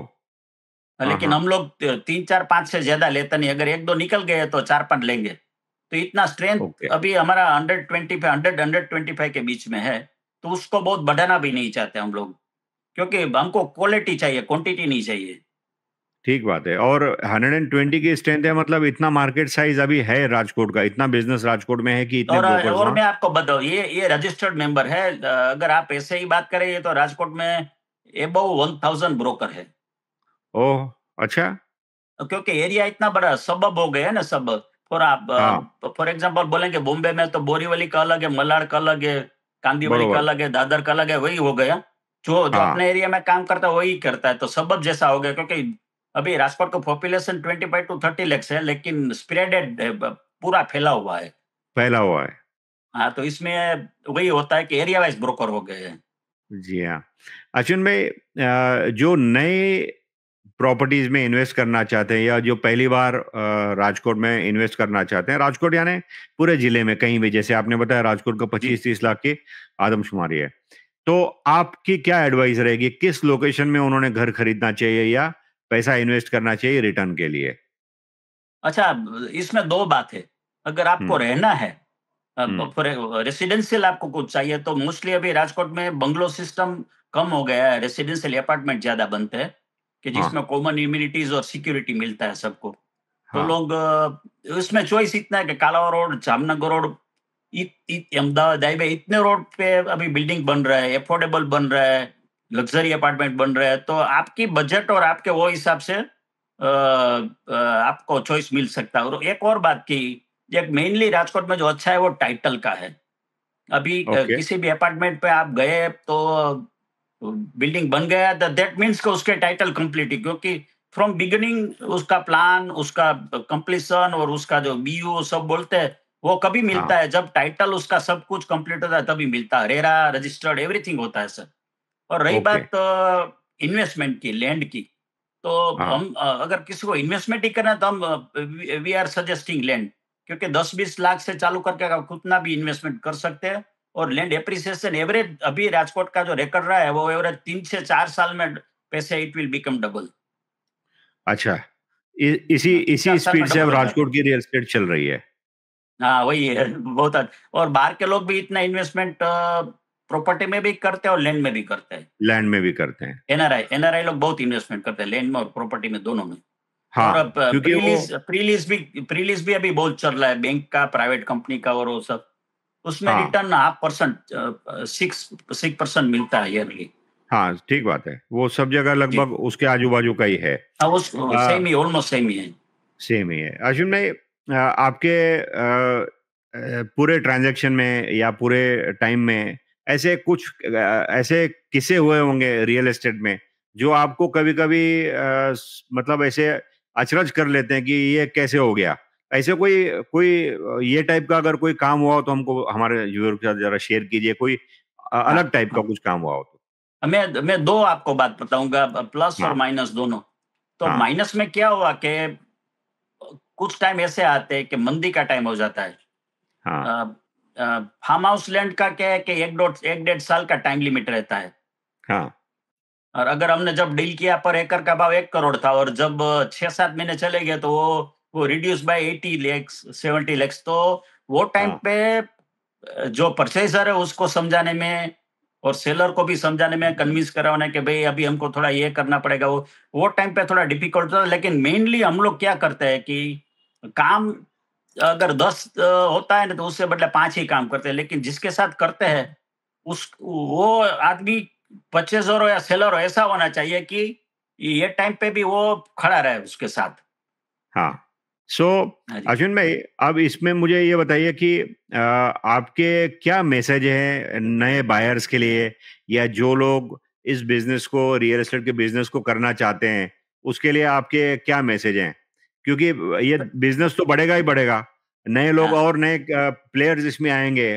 लेकिन हम लोग तीन चार पांच से ज्यादा लेते नहीं अगर एक दो निकल गए तो चार पांच लेंगे तो इतना स्ट्रेंथ अभी हमारा hundred twenty five hundred hundred twenty five के बीच में है तो उसको बहुत बढ़ाना भी नहीं चाहते हम लोग क्योंकि हमको क्वालिटी चाहिए क्वांटिटी नहीं चाहिए ठीक बात है और 120 की स्ट्रेंथ है मतलब इतना मार्केट साइज अभी है राजकोट का इतना बिजनेस राजकोट में है कि इतने और, और मैं आपको बताऊ ये ये रजिस्टर्ड मेंबर है अगर आप ऐसे ही बात करें तो राजकोट में वन थाउजेंड ब्रोकर है ओह अच्छा तो क्योंकि एरिया इतना बड़ा सबब हो गया है ना सब फॉर आप फॉर एग्जाम्पल बोलेंगे बॉम्बे में तो बोरीवली का अलग है मलाड का अलग है कांदीवली का अलग है दादर का अलग है वही हो गया जो जो हाँ। अपने एरिया में काम करता है वही करता है तो सबब जैसा हो गया क्योंकि अभी राजकोट का population twenty five to thirty lakhs है लेकिन स्प्रेडेड पूरा फैला हुआ है फैला हुआ है हाँ तो इसमें वही होता है कि एरिया वाइज ब्रोकर हो गए हैं जी हाँ अचुन भाई जो नए प्रॉपर्टीज में इन्वेस्ट करना चाहते हैं या जो पहली बार राजकोट में इन्वेस्ट करना चाहते हैं राजकोट यानी पूरे जिले में कहीं भी जैसे आपने बताया राजकोट का पच्चीस तीस लाख की आदमशुमारी है तो आपकी क्या एडवाइस रहेगी किस लोकेशन में उन्होंने घर खरीदना चाहिए या पैसा इन्वेस्ट करना चाहिए रिटर्न के लिए अच्छा इसमें दो बात है अगर आपको हम्म। रहना है हम्म। रेसिडेंशियल आपको कुछ चाहिए तो मोस्टली अभी राजकोट में बंगलो सिस्टम कम हो गया है रेसिडेंशियल अपार्टमेंट ज्यादा बनते हैं कि हाँ। जिसमें कॉमन इम्यूनिटीज और सिक्योरिटी मिलता है सबको तो हाँ। लोग उसमें चॉइस इतना है कि Kalawad road Jamnagar road Ahmedabad highway इतने रोड पे अभी बिल्डिंग बन रहा है एफोर्डेबल बन रहा है लग्जरी अपार्टमेंट बन रहा है तो आपकी बजट और आपके वो हिसाब से आपको चॉइस मिल सकता है और एक और बात की एक मेनली राजकोट में जो अच्छा है वो टाइटल का है अभी okay. किसी भी अपार्टमेंट पे आप गए तो बिल्डिंग बन गया दैट मीन्स कि उसके टाइटल कंप्लीट क्योंकि फ्रॉम बिगिनिंग उसका प्लान उसका कंप्लीसन और उसका जो बी सब बोलते हैं वो कभी हाँ। मिलता हाँ. है जब टाइटल उसका सब कुछ कंप्लीट होता है तभी मिलता है रेरा रजिस्टर्ड एवरीथिंग होता है सर और रही okay. बात इन्वेस्टमेंट की लैंड की तो हाँ. हम अगर किसी को इन्वेस्टमेंट ही करना तो हम वी आर सजेस्टिंग लैंड क्योंकि 10-20 लाख से चालू करके अगर कितना भी इन्वेस्टमेंट कर सकते हैं और लैंड एप्रिसिएशन एवरेज अभी राजकोट का जो रिकॉर्ड रहा है वो एवरेज तीन से चार साल में पैसे इट विल बिकम डबल अच्छा इ, इसी हाँ, इसी स्पीड से अब राजकोट की रियल स्टेट चल रही है हाँ वही है बहुत अच्छा और बाहर के लोग भी इतना इन्वेस्टमेंट प्रॉपर्टी में भी करते हैं और लैंड में भी करते हैं लैंड में भी करते हैं एनआरआई एनआरआई लोग बहुत इन्वेस्टमेंट करते हैं लैंड में और प्रॉपर्टी में दोनों में हाँ, और अब प्रीलीज वो... प्रीलीज भी प्रीलीज भी अभी बहुत चल रहा है बैंक का प्राइवेट कंपनी का और वो सब उसमें return half percent six six percent मिलता है ईयरली हाँ ठीक बात है वो सब जगह लगभग उसके आजू बाजू का ही है हाँ, सेम ही ऑलमोस्ट सेम ही है सेम ही है अश्विन भाई आपके पूरे ट्रांजैक्शन में या पूरे टाइम में ऐसे कुछ ऐसे किसे हुए होंगे रियल एस्टेट में जो आपको कभी कभी मतलब ऐसे अचरज कर लेते हैं कि ये कैसे हो गया ऐसे कोई कोई ये टाइप का अगर कोई काम हुआ हो तो हमको हमारे यूजर के साथ जरा शेयर कीजिए कोई हाँ, अलग टाइप का हाँ। कुछ काम हुआ हो तो मैं मैं दो आपको बात बताऊंगा प्लस और माइनस हाँ। दोनों तो माइनस में क्या हुआ कि कुछ टाइम ऐसे आते हैं कि मंदी का टाइम हो जाता है फार्म हाउस लैंड का क्या है कि एक डॉट एक डेढ़ साल का टाइम लिमिट रहता है हाँ. और अगर हमने जब डील किया पर एकड़ का भाव एक करोड़ था और जब छह सात महीने चले गए तो वो वो रिड्यूस बाय 80 लेक्स 70 लेक्स तो वो टाइम हाँ. पे जो परचेजर है उसको समझाने में और सेलर को भी समझाने में कन्विंस कराने के भाई अभी हमको थोड़ा ये करना पड़ेगा वो वो टाइम पे थोड़ा डिफिकल्ट था लेकिन मेनली हम लोग क्या करते हैं कि काम अगर दस होता है ना तो उससे बदले पांच ही काम करते हैं लेकिन जिसके साथ करते हैं उस वो आदमी परचेजर हो या सेलर हो ऐसा होना चाहिए कि ये टाइम पे भी वो खड़ा रहे उसके साथ हाँ सो so, हाँ अर्जुन भाई अब इसमें मुझे ये बताइए कि आपके क्या मैसेज हैं नए बायर्स के लिए या जो लोग इस बिजनेस को रियल एस्टेट के बिजनेस को करना चाहते हैं उसके लिए आपके क्या मैसेज हैं क्योंकि ये बिजनेस तो बढ़ेगा ही बढ़ेगा नए लोग हाँ। और नए प्लेयर्स इसमें आएंगे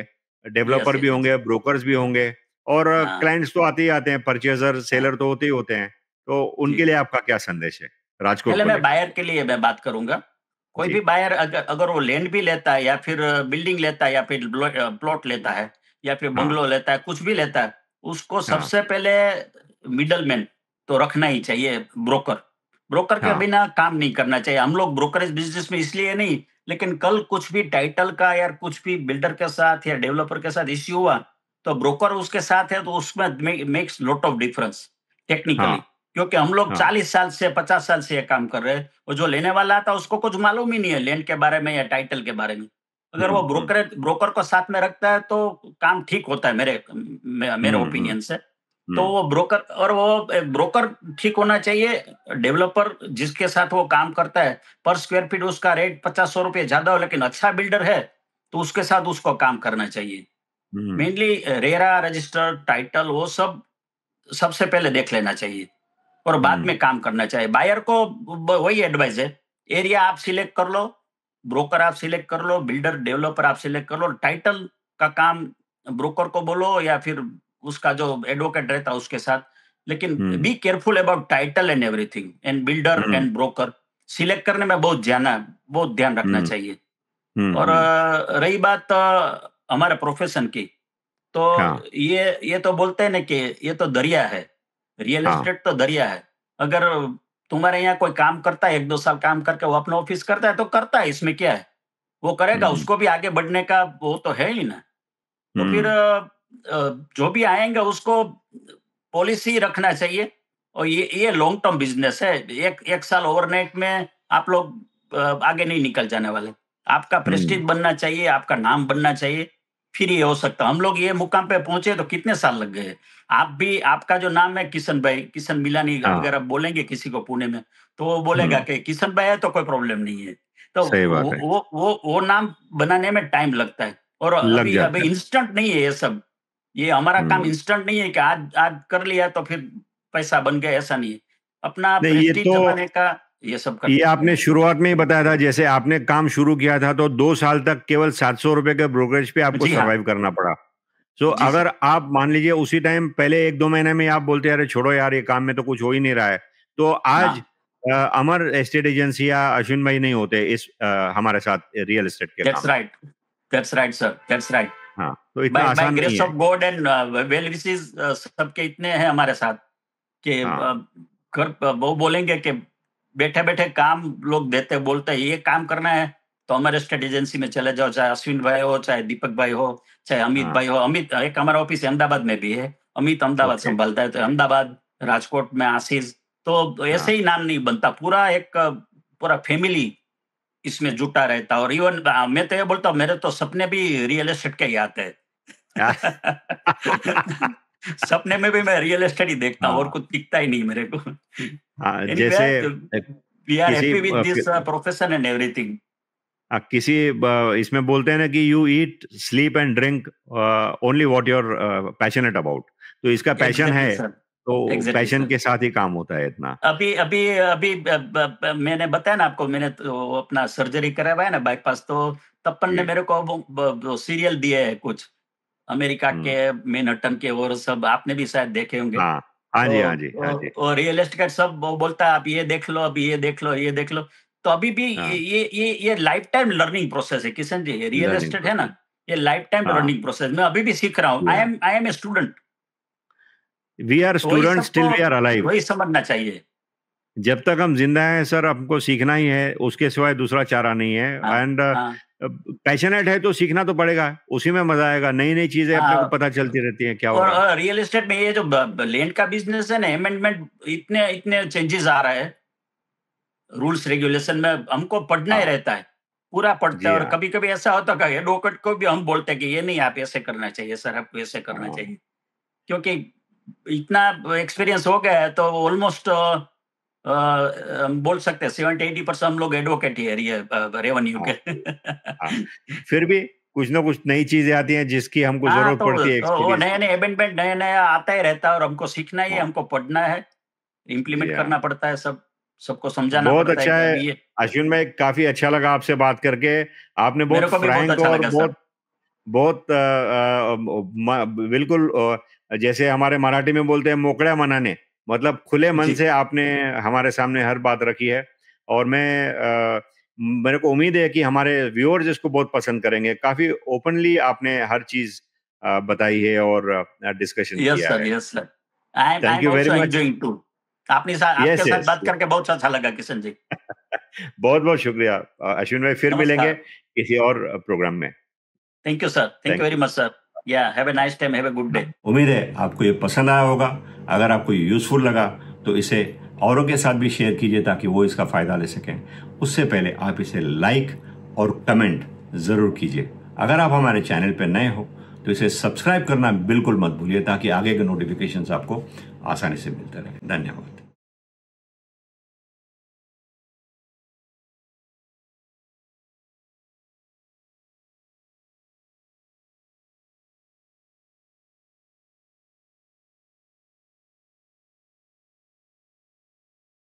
डेवलपर भी होंगे ब्रोकर्स भी होंगे और क्लाइंट्स हाँ। तो आते ही आते हैं परचेजर सेलर तो होते ही होते हैं तो उनके लिए आपका क्या संदेश है राजकोट मैं बायर के लिए मैं बात करूंगा कोई भी बायर अगर, अगर वो लैंड भी लेता है या फिर बिल्डिंग लेता है या फिर प्लॉट लेता है या फिर हाँ। बंगलो हाँ। लेता है कुछ भी लेता है उसको हाँ। सबसे हाँ। पहले मिडल मैन तो रखना ही चाहिए ब्रोकर ब्रोकर हाँ। के बिना काम नहीं करना चाहिए हम लोग ब्रोकरेज बिजनेस में इसलिए नहीं लेकिन कल कुछ भी टाइटल का या कुछ भी बिल्डर के साथ या डेवलपर के साथ इश्यू हुआ तो ब्रोकर उसके साथ है तो उसमें makes lot of difference technically हाँ। क्योंकि हम लोग हाँ। चालीस साल से पचास साल से ये काम कर रहे हैं और जो लेने वाला था उसको कुछ मालूम ही नहीं है लैंड के बारे में या टाइटल के बारे में अगर वो ब्रोकर ब्रोकर को साथ में रखता है तो काम ठीक होता है मेरे मेरे ओपिनियन हम्म, हम्म। से तो हम्म। वो ब्रोकर और वो ब्रोकर ठीक होना चाहिए डेवलपर जिसके साथ वो काम करता है पर स्क्वायर फीट उसका रेट पचास सौ रुपये ज्यादा हो लेकिन अच्छा बिल्डर है तो उसके साथ उसको काम करना चाहिए मेनली रेरा रजिस्टर टाइटल वो सब सबसे पहले देख लेना चाहिए और बाद में हम्म। काम करना चाहिए बायर को वही एडवाइस है एरिया आप सिलेक्ट कर लो ब्रोकर आप सिलेक्ट कर लो बिल्डर डेवलपर आप सिलेक्ट कर लो टाइटल का काम ब्रोकर को बोलो या फिर उसका जो एडवोकेट रहता है उसके साथ लेकिन be careful about title and everything and builder and broker select करने में बहुत ध्यान बहुत ध्यान रखना हम्म। चाहिए हम्म, और रही बात हमारे प्रोफेशन की तो हाँ। ये ये तो बोलते हैं ना कि ये तो दरिया है रियल एस्टेट हाँ। तो दरिया है अगर तुम्हारे यहाँ कोई काम करता है एक दो साल काम करके वो अपना ऑफिस करता है तो करता है इसमें क्या है वो करेगा हम्म। उसको भी आगे बढ़ने का वो तो है ही ना तो फिर हम्म। जो भी आएंगे उसको पॉलिसी रखना चाहिए और ये ये लॉन्ग टर्म बिजनेस है एक एक साल ओवरनाइट में आप लोग आगे नहीं निकल जाने वाले आपका प्रेस्टीज हम्म। बनना चाहिए आपका नाम बनना चाहिए फिर ये हो सकता हम लोग ये मुकाम पे पहुंचे तो कितने साल लग गए आप भी आपका जो नाम है किशन भाई किशन मिलानी अगर हाँ। आप बोलेंगे किसी को पुणे में तो वो बोलेगा हम्म। कि किशन भाई है तो कोई प्रॉब्लम नहीं है तो वो, है। वो वो वो नाम बनाने में टाइम लगता है और लग अभी अभी इंस्टेंट नहीं है ये सब ये हमारा काम इंस्टेंट हम्म। नहीं है कि आज आज कर लिया तो फिर पैसा बन गया ऐसा नहीं है अपना तो जमाने का ये सब ये आपने शुरुआत में ही बताया था जैसे आपने काम शुरू किया था तो दो साल तक केवल सात सौ रुपए के ब्रोकरेज पे आपको सर्वाइव हाँ। करना पड़ा सो so, अगर आप मान लीजिए उसी टाइम पहले एक दो महीने में आप बोलते अरे छोड़ो यार ये काम में तो कुछ हो ही नहीं रहा है तो आज आ, हाँ। अमर एस्टेट एजेंसी या अश्विन भाई नहीं होते इस आ, हमारे साथ रियल एस्टेट के that's right that's right sir that's right हाँ तो इतना आसान नहीं है गॉड एंड वेल सबके इतने हैं हमारे साथ कि हाँ. Uh, कर वो बोलेंगे कि बैठे बैठे काम लोग देते बोलते ये काम करना है तो हमारे स्टेट एजेंसी में चले जाओ चाहे अश्विन भाई हो चाहे दीपक भाई हो चाहे अमित हाँ। भाई हो अमित एक हमारा ऑफिस अहमदाबाद में भी है अमित अहमदाबाद संभालता है तो अहमदाबाद राजकोट में आशीष तो हाँ। ऐसे ही नाम नहीं बनता पूरा एक पूरा फैमिली इसमें जुटा रहता और इवन मैं तो ये बोलता हूँ मेरे तो सपने भी रियल एस्टेट के ही आते (laughs) (laughs) सपने में भी मैं रियल एस्टेट ही देखता हूँ और हाँ। कुछ दिखता ही नहीं मेरे को हम्म। Ah, जैसे प्रोफेशन एंड एवरीथिंग किसी uh, इसमें बोलते हैं ना कि you eat sleep and drink only what you're passionate about तो इसका पैशन exactly, है sir. तो exactly, पैशन sir. के साथ ही काम होता है इतना अभी अभी अभी, अभी, अभी मैंने बताया ना आपको मैंने तो अपना सर्जरी करा है ना बाईपास तो तपन ने मेरे को सीरियल दिए है कुछ अमेरिका हम्म। के मेनहटन के और सब आपने भी शायद देखे होंगे हाँ, हाँ, तो हाँ जी हाँ तो जी और रियल एस्टेट सब बोलता है आप ये देख लो अभी ये देख लो ये देख लो तो अभी भी ये हाँ। ये ये लाइफ टाइम लर्निंग प्रोसेस है किशन जी रियल एस्टेट है ना ये लाइफ टाइम लर्निंग प्रोसेस मैं अभी भी सीख रहा हूँ I am I am a student we are student still we are alive वही समझना चाहिए जब तक हम जिंदा हैं सर हमको सीखना ही है उसके सिवाय दूसरा चारा नहीं है एंड हाँ, पैशनेट हाँ। है तो सीखना तो पड़ेगा उसी में मजा आएगा नई नई चीजें अपने हाँ। को पता चलती रहती हैं क्या और, और रियल एस्टेट में ये जो लैंड का बिजनेस है ना एमेंडमेंट इतने इतने चेंजेस आ रहे हैं रूल्स रेगुलेशन में हमको पढ़ना ही रहता है पूरा पढ़ते हैं और कभी कभी ऐसा होता है एडवोकेट को भी हम बोलते हैं कि ये नहीं आप ऐसे करना चाहिए सर आपको ऐसे करना चाहिए क्योंकि इतना एक्सपीरियंस हो गया है तो ऑलमोस्ट हम बोल सकते हैं सेवेंटी एटी परसेंट हम लोग एडवोकेट ही है रेवेन्यू के हाँ, हाँ। फिर भी कुछ ना कुछ नई चीजें आती हैं जिसकी हमको हाँ, जरूरत तो पड़ती है तो नए नए एमेंडमेंट नए नया आता ही रहता है और हमको सीखना ही हमको पढ़ना है इम्प्लीमेंट करना पड़ता है सब सबको समझाना बहुत अच्छा है अश्विन भाई काफी अच्छा लगा आपसे बात करके आपने बहुत बहुत फ्रैंक अच्छा और बहुत बहुत आ, आ, बिल्कुल जैसे हमारे मराठी में बोलते हैं मोकड़ा मनाने मतलब खुले मन से आपने हमारे सामने हर बात रखी है और मैं आ, मेरे को उम्मीद है कि हमारे व्यूअर्स जिसको बहुत पसंद करेंगे काफी ओपनली आपने हर चीज बताई है और डिस्कशन yes, किया sir, है yes, sir. Thank you very much आपने साथ, आपके yes, साथ बात करके बहुत अच्छा लगा किशन जी (laughs) बहुत बहुत शुक्रिया अश्विन भाई फिर मिलेंगे किसी और प्रोग्राम में thank you sir thank you very much sir या have a nice time have a good day उम्मीद है आपको ये पसंद आया होगा अगर आपको यूज़फुल लगा तो इसे औरों के साथ भी शेयर कीजिए ताकि वो इसका फ़ायदा ले सकें उससे पहले आप इसे लाइक और कमेंट ज़रूर कीजिए अगर आप हमारे चैनल पर नए हो तो इसे सब्सक्राइब करना बिल्कुल मत भूलिए ताकि आगे के नोटिफिकेशन आपको आसानी से मिलते रहे धन्यवाद